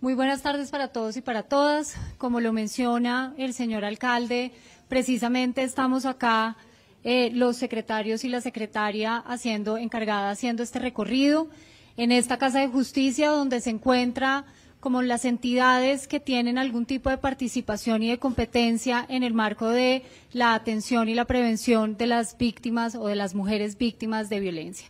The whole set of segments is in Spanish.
Muy buenas tardes para todos y para todas. Como lo menciona el señor alcalde, precisamente estamos acá eh, los secretarios y la secretaria haciendo encargada haciendo este recorrido en esta Casa de Justicia donde se encuentra como las entidades que tienen algún tipo de participación y de competencia en el marco de la atención y la prevención de las víctimas o de las mujeres víctimas de violencia.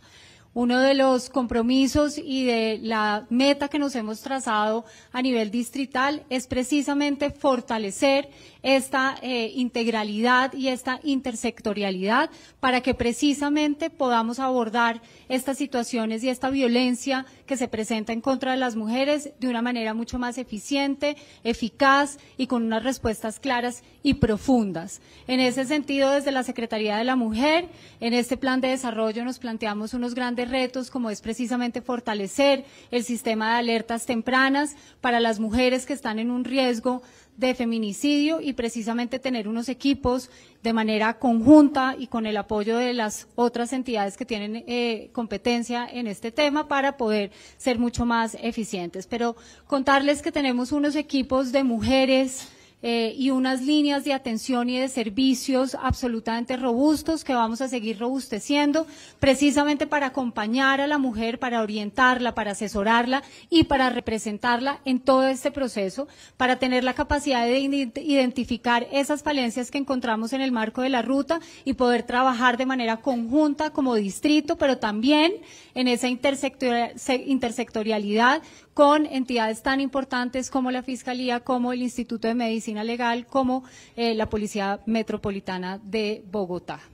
Uno de los compromisos y de la meta que nos hemos trazado a nivel distrital es precisamente fortalecer esta eh, integralidad y esta intersectorialidad para que precisamente podamos abordar estas situaciones y esta violencia que se presenta en contra de las mujeres de una manera mucho más eficiente, eficaz y con unas respuestas claras y profundas. En ese sentido, desde la Secretaría de la Mujer, en este plan de desarrollo nos planteamos unos grandes retos como es precisamente fortalecer el sistema de alertas tempranas para las mujeres que están en un riesgo de feminicidio y precisamente tener unos equipos de manera conjunta y con el apoyo de las otras entidades que tienen eh, competencia en este tema para poder ser mucho más eficientes. Pero contarles que tenemos unos equipos de mujeres, eh, y unas líneas de atención y de servicios absolutamente robustos que vamos a seguir robusteciendo precisamente para acompañar a la mujer, para orientarla, para asesorarla y para representarla en todo este proceso, para tener la capacidad de identificar esas falencias que encontramos en el marco de la ruta y poder trabajar de manera conjunta como distrito, pero también en esa intersectorialidad con entidades tan importantes como la Fiscalía, como el Instituto de Medicina legal como eh, la Policía Metropolitana de Bogotá.